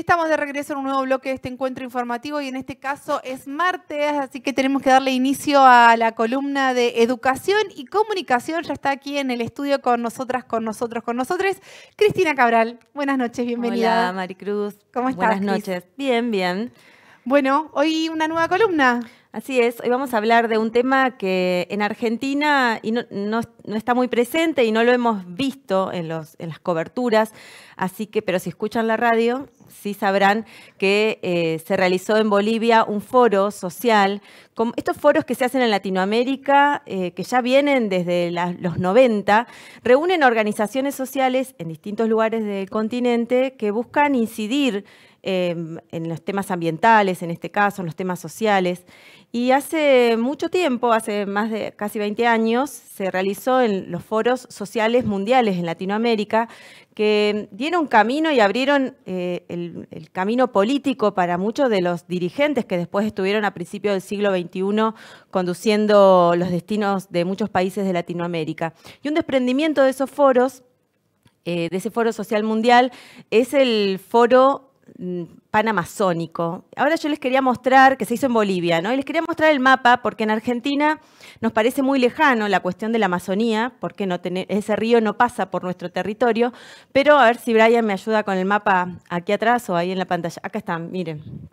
Estamos de regreso en un nuevo bloque de este encuentro informativo y en este caso es martes, así que tenemos que darle inicio a la columna de educación y comunicación. Ya está aquí en el estudio con nosotras, con nosotros, con nosotros. Cristina Cabral. Buenas noches, bienvenida. Hola, Maricruz. ¿Cómo estás? Buenas noches. Bien, bien. Bueno, hoy una nueva columna. Así es, hoy vamos a hablar de un tema que en Argentina y no, está muy presente y no lo hemos visto en, los, en las coberturas, así que, pero si escuchan la radio, sí sabrán que eh, se realizó en Bolivia un foro social. estos foros que se hacen en Latinoamérica, eh, que ya vienen desde los 90, reúnen organizaciones sociales en distintos lugares del continente que buscan incidir Em, en los temas ambientales, en este caso, en los temas sociales. Y hace mucho tiempo, hace más de casi 20 años, se realizó en los foros sociales mundiales en Latinoamérica que dieron camino y abrieron eh, el, camino político para muchos de los dirigentes que después estuvieron a principios del siglo XXI conduciendo los destinos de muchos países de Latinoamérica. Y un desprendimiento de esos foros, eh, de ese foro social mundial, es el foro Mm, panamazónico. Ahora yo les quería mostrar, que se hizo en Bolivia, ¿no? Y les quería mostrar el mapa porque en Argentina nos parece muy lejano la cuestión de la Amazonía, porque ese río no pasa por nuestro territorio, pero a ver si Brian me ayuda con el mapa aquí atrás o ahí en la pantalla. Acá están, miren.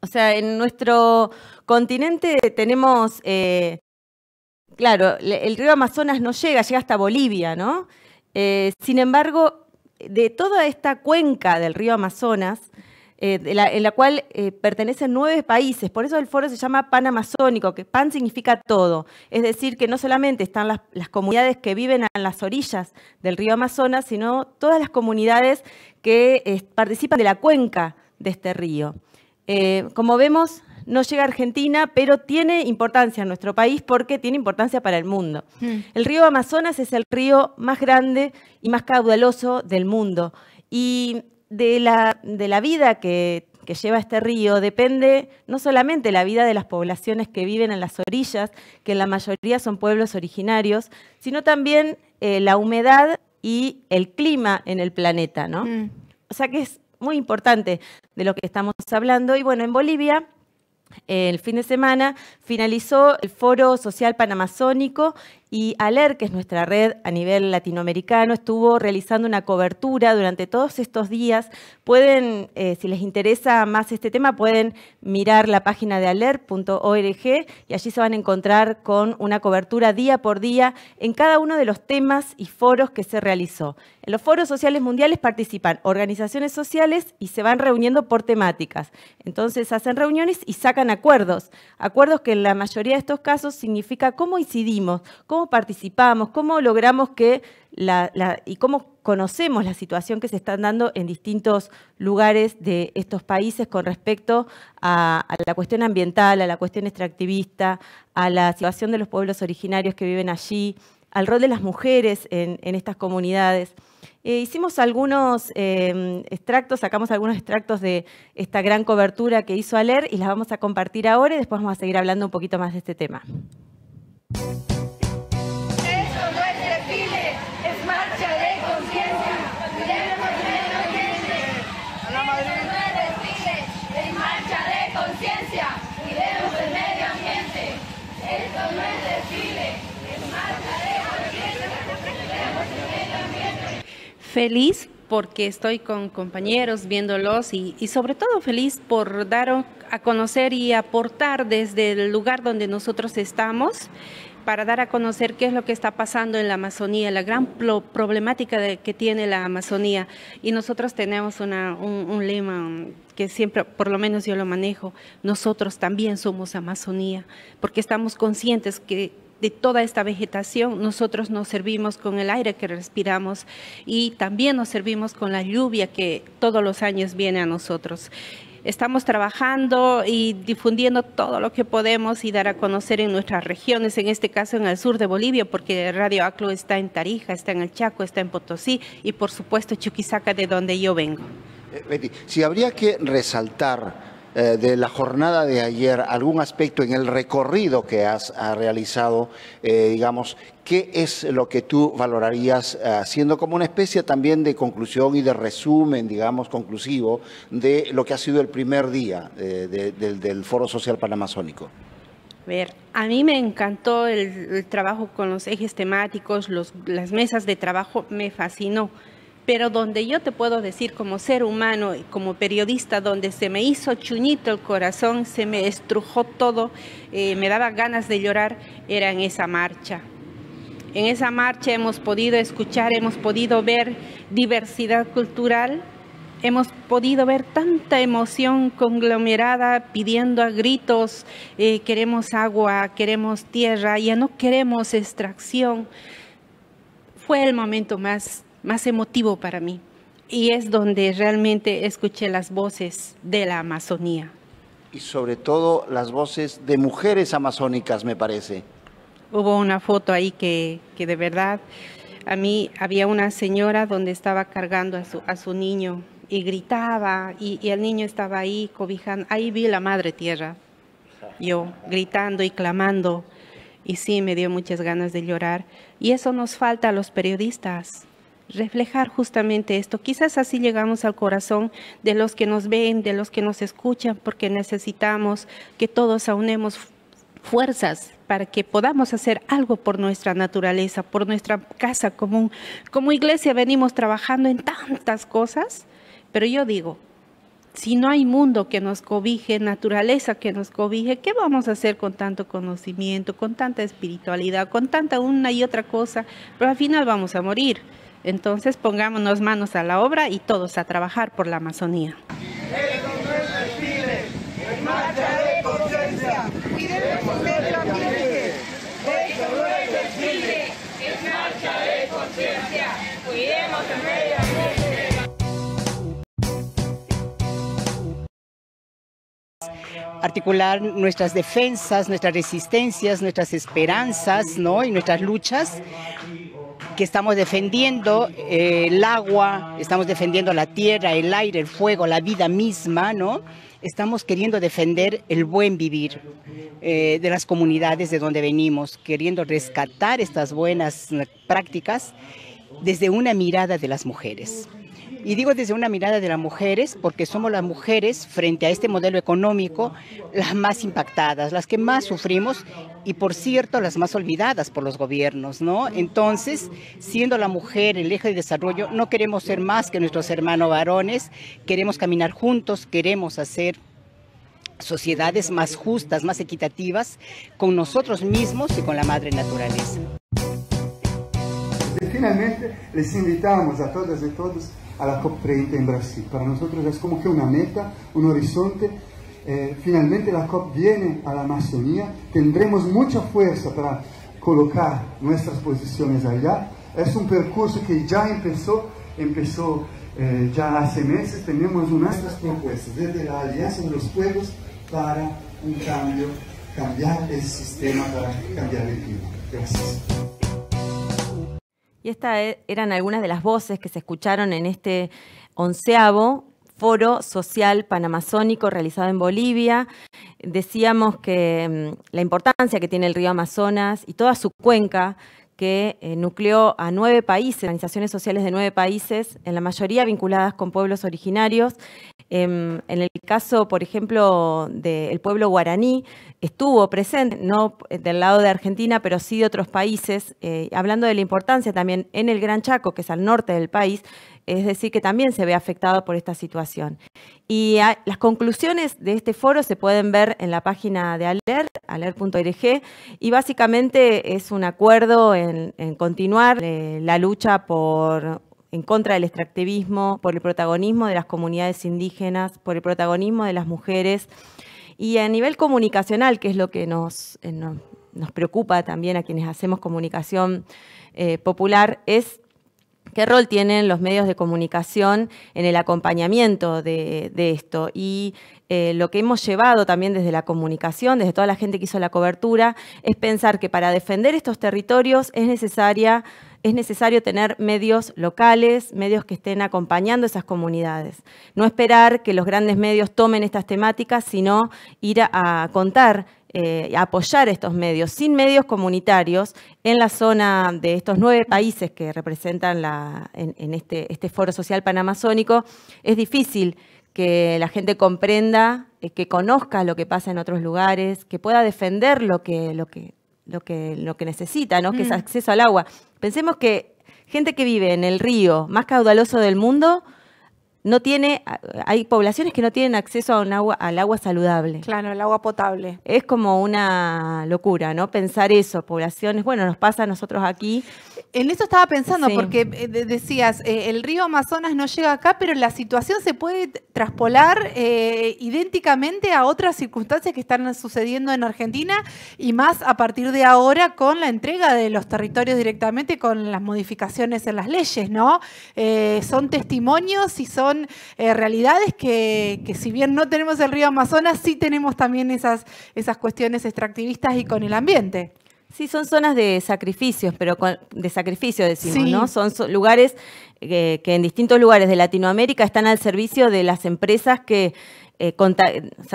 O sea, en nuestro continente tenemos, eh, claro, el río Amazonas no llega, llega hasta Bolivia, ¿no? Eh, sin embargo, de toda esta cuenca del río Amazonas, eh, en la cual eh, pertenecen nueve países. Por eso el foro se llama Pan Amazónico, que pan significa todo. Es decir, que no solamente están las, comunidades que viven en las orillas del río Amazonas, sino todas las comunidades que eh, participan de la cuenca de este río. como vemos, no llega a Argentina, pero tiene importancia en nuestro país porque tiene importancia para el mundo. Mm. El río Amazonas es el río más grande y más caudaloso del mundo. Y de la, vida que, lleva este río depende no solamente la vida de las poblaciones que viven en las orillas, que en la mayoría son pueblos originarios, sino también eh, la humedad y el clima en el planeta, mm. O sea que es muy importante de lo que estamos hablando. Y bueno, en Bolivia el fin de semana finalizó el Foro Social Panamazónico y ALER, que es nuestra red a nivel latinoamericano, estuvo realizando una cobertura durante todos estos días. Pueden, eh, si les interesa más este tema, pueden mirar la página de alert.org y allí se van a encontrar con una cobertura día por día en cada uno de los temas y foros que se realizó. En los foros sociales mundiales participan organizaciones sociales y se van reuniendo por temáticas. Entonces hacen reuniones y sacan acuerdos, acuerdos que en la mayoría de estos casos significa cómo incidimos, cómo participamos, cómo logramos que la, y cómo conocemos la situación que se está dando en distintos lugares de estos países con respecto a, la cuestión ambiental, a la cuestión extractivista, a la situación de los pueblos originarios que viven allí, al rol de las mujeres en, estas comunidades. Eh, hicimos algunos em, extractos, sacamos algunos extractos de esta gran cobertura que hizo Aler y las vamos a compartir ahora y después vamos a seguir hablando un poquito más de este tema. Feliz porque estoy con compañeros viéndolos y, sobre todo feliz por dar a conocer y aportar desde el lugar donde nosotros estamos para dar a conocer qué es lo que está pasando en la Amazonía, la gran problemática que tiene la Amazonía. Y nosotros tenemos un lema que siempre, por lo menos yo lo manejo, nosotros también somos Amazonía, porque estamos conscientes que de toda esta vegetación, nosotros nos servimos con el aire que respiramos y también nos servimos con la lluvia que todos los años viene a nosotros estamos trabajando y difundiendo todo lo que podemos y dar a conocer en nuestras regiones, en este caso en el sur de Bolivia, porque Radio Aclo está en Tarija, está en el Chaco, está en Potosí y por supuesto Chuquisaca, de donde yo vengo. Eh, si habría que resaltar eh, de la jornada de ayer, algún aspecto en el recorrido que has realizado, eh, digamos, ¿qué es lo que tú valorarías eh, haciendo como una especie también de conclusión y de resumen, digamos, conclusivo de lo que ha sido el primer día del Foro Social Panamazónico? A ver, a mí me encantó el, trabajo con los ejes temáticos, las mesas de trabajo, me fascinó. Pero donde yo te puedo decir como ser humano y como periodista, donde se me hizo chuñito el corazón, se me estrujó todo, eh, me daba ganas de llorar, era en esa marcha. En esa marcha hemos podido escuchar, hemos podido ver diversidad cultural, hemos podido ver tanta emoción conglomerada pidiendo a gritos, eh, queremos agua, queremos tierra, ya no queremos extracción. Fue el momento más más emotivo para mí. Y es donde realmente escuché las voces de la Amazonía. Y sobre todo las voces de mujeres amazónicas, me parece. Hubo una foto ahí que, que de verdad, a mí había una señora donde estaba cargando a su, a su niño y gritaba y, y el niño estaba ahí cobijando. Ahí vi la madre tierra, yo gritando y clamando y sí me dio muchas ganas de llorar. Y eso nos falta a los periodistas reflejar justamente esto. Quizás así llegamos al corazón de los que nos ven, de los que nos escuchan, porque necesitamos que todos aunemos fuerzas para que podamos hacer algo por nuestra naturaleza, por nuestra casa común. Como iglesia venimos trabajando en tantas cosas, pero yo digo, si no hay mundo que nos cobije, naturaleza que nos cobije, ¿qué vamos a hacer con tanto conocimiento, con tanta espiritualidad, con tanta una y otra cosa? Pero al final vamos a morir. Entonces pongámonos manos a la obra y todos a trabajar por la Amazonía. articular nuestras defensas, nuestras resistencias, nuestras esperanzas, ¿no? Y nuestras luchas que estamos defendiendo eh, el agua, estamos defendiendo la tierra, el aire, el fuego, la vida misma, ¿no? Estamos queriendo defender el buen vivir eh, de las comunidades de donde venimos, queriendo rescatar estas buenas prácticas desde una mirada de las mujeres. Y digo desde una mirada de las mujeres, porque somos las mujeres frente a este modelo económico las más impactadas, las que más sufrimos y por cierto las más olvidadas por los gobiernos, ¿no? Entonces, siendo la mujer el eje de desarrollo, no queremos ser más que nuestros hermanos varones, queremos caminar juntos, queremos hacer sociedades más justas, más equitativas con nosotros mismos y con la madre naturaleza. finalmente les invitamos a todas y todos a la COP30 en Brasil. Para nosotros es como que una meta, un horizonte. Eh, finalmente la COP viene a la Amazonía, tendremos mucha fuerza para colocar nuestras posiciones allá. Es un percurso que ya empezó, empezó eh, ya hace meses, tenemos nuestras propuestas desde la Alianza de los Pueblos para un cambio, cambiar el sistema para cambiar el clima. Gracias. Y estas e, eran algunas de las voces que se escucharon en este onceavo foro social panamazónico realizado en Bolivia. Decíamos que mm, la importancia que tiene el río Amazonas y toda su cuenca que eh, nucleó a nueve países, organizaciones sociales de nueve países, en la mayoría vinculadas con pueblos originarios, Em, en el caso, por ejemplo, del pueblo guaraní, estuvo presente, no eh, del lado de Argentina, pero sí de otros países, eh, hablando de la importancia también en el Gran Chaco, que es al norte del país, es decir, que también se ve afectado por esta situación. Y las conclusiones de este foro se pueden ver en la página de ALER, aler.org, y básicamente es un acuerdo en, continuar eh, la lucha por en contra del extractivismo, por el protagonismo de las comunidades indígenas, por el protagonismo de las mujeres. Y a nivel comunicacional, que es lo que nos, eh, nos preocupa también a quienes hacemos comunicación eh, popular, es qué rol tienen los medios de comunicación en el acompañamiento de, esto. Y eh, lo que hemos llevado también desde la comunicación, desde toda la gente que hizo la cobertura, es pensar que para defender estos territorios es necesaria es necesario tener medios locales, medios que estén acompañando esas comunidades. No esperar que los grandes medios tomen estas temáticas, sino ir a, contar eh, a apoyar estos medios, sin medios comunitarios, en la zona de estos nueve países que representan en, este, este, foro social panamazónico, es difícil que la gente comprenda, eh, que conozca lo que pasa en otros lugares, que pueda defender lo que, lo que, lo que, lo que necesita, ¿no? que es mm. acceso al agua. Pensemos que gente que vive en el río más caudaloso del mundo no tiene, hay poblaciones que no tienen acceso a un agua, al agua saludable. Claro, al agua potable. Es como una locura, ¿no? Pensar eso, poblaciones, bueno, nos pasa a nosotros aquí. En eso estaba pensando, porque eh, decías, eh, el río Amazonas no llega acá, pero la situación se puede traspolar eh, idénticamente a otras circunstancias que están sucediendo en Argentina y más a partir de ahora con la entrega de los territorios directamente con las modificaciones en las leyes, ¿no? son testimonios y son son eh, realidades que, si bien no tenemos el río Amazonas, sí tenemos también esas, esas cuestiones extractivistas y con el ambiente. Sí, son zonas de sacrificios, pero de sacrificio decimos, ¿no? Son lugares eh, que en distintos lugares de Latinoamérica están al servicio de las empresas que eh,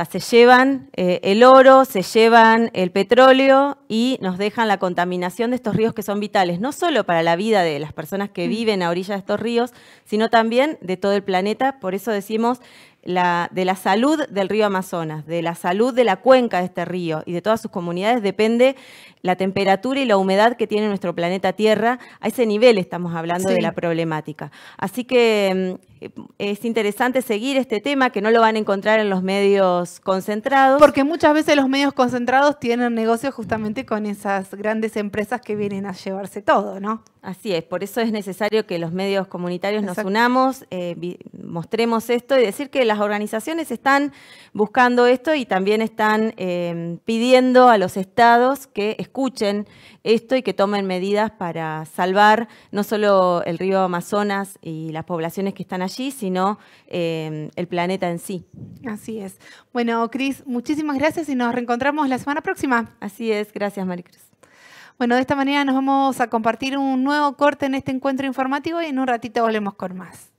se llevan eh, el oro, se llevan el petróleo y nos dejan la contaminación de estos ríos que son vitales, no solo para la vida de las personas que mm. viven a orillas de estos ríos, sino también de todo el planeta. Por eso decimos la, de la salud del río Amazonas, de la salud de la cuenca de este río y de todas sus comunidades depende la temperatura y la humedad que tiene nuestro planeta Tierra. A ese nivel estamos hablando de la problemática. Así que mm, eh, es interesante seguir este tema que no lo van a encontrar en los medios concentrados. Porque muchas veces los medios concentrados tienen negocios justamente con esas grandes empresas que vienen a llevarse todo, ¿no? Así es, por eso es necesario que los medios comunitarios nos unamos, eh, mostremos esto y decir que las organizaciones están buscando esto y también están em, pidiendo a los estados que escuchen esto y que tomen medidas para salvar no solo el río Amazonas y las poblaciones que están allí, sino em, el planeta en sí. Así es. Bueno, Cris, muchísimas gracias y nos reencontramos la semana próxima. Así es, gracias Maricruz. Bueno, de esta manera nos vamos a compartir un nuevo corte en este encuentro informativo y en un ratito volvemos con más.